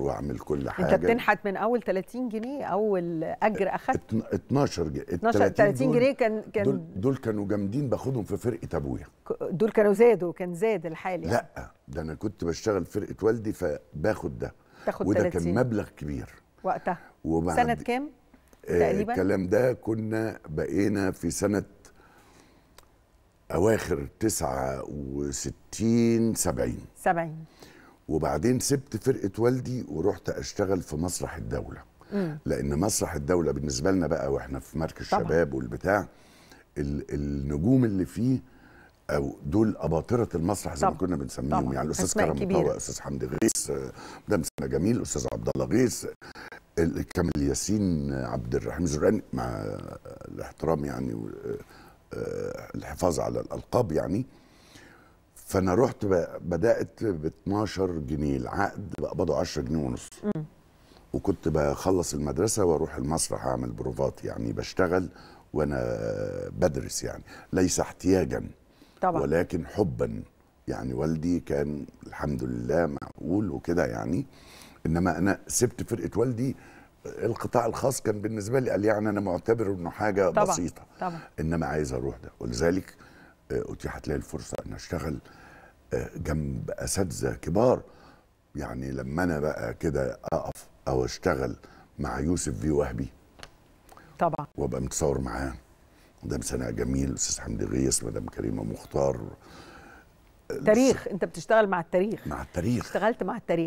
واعمل كل حاجه انت بتنحت من اول 30 جنيه اول اجر اخدت 12 جنيه 12 30 جنيه كان كان دول, دول كانوا جامدين باخدهم في فرقه ابويا دول كانوا زادوا كان زاد الحال يعني. لا ده انا كنت بشتغل في فرقه والدي فباخد ده تاخد وده 30. كان مبلغ كبير وقتها سنه كام آه، تقريبا الكلام ده كنا بقينا في سنه اواخر 69 70 70 وبعدين سبت فرقه والدي ورحت اشتغل في مسرح الدوله مم. لان مسرح الدوله بالنسبه لنا بقى واحنا في مركز طبعا. شباب والبتاع النجوم اللي فيه او دول اباطره المسرح زي ما كنا بنسميهم طبعا. يعني الاستاذ كرم طه استاذ حمدي غيث ده مسمى جميل استاذ عبد الله غيث كامل ياسين عبد الرحيم زرقان مع الاحترام يعني آه، الحفاظ على الالقاب يعني فانا رحت بدات ب 12 جنيه العقد بقبضه 10 جنيه ونص وكنت بخلص المدرسه واروح المسرح اعمل بروفات يعني بشتغل وانا بدرس يعني ليس احتياجا طبعا. ولكن حبا يعني والدي كان الحمد لله معقول وكده يعني انما انا سبت فرقه والدي القطاع الخاص كان بالنسبه لي قال يعني انا معتبر انه حاجه طبعًا. بسيطه طبعا. انما عايز اروح ده ولذلك آه، اتيحت لي الفرصه ان اشتغل جنب اساتذه كبار يعني لما انا بقى كده اقف او اشتغل مع يوسف في وهبي طبعا وابقى متصور معاه مدام سناء جميل استاذ حمدي غيث مدام كريمه مختار تاريخ انت بتشتغل مع التاريخ مع التاريخ اشتغلت مع التاريخ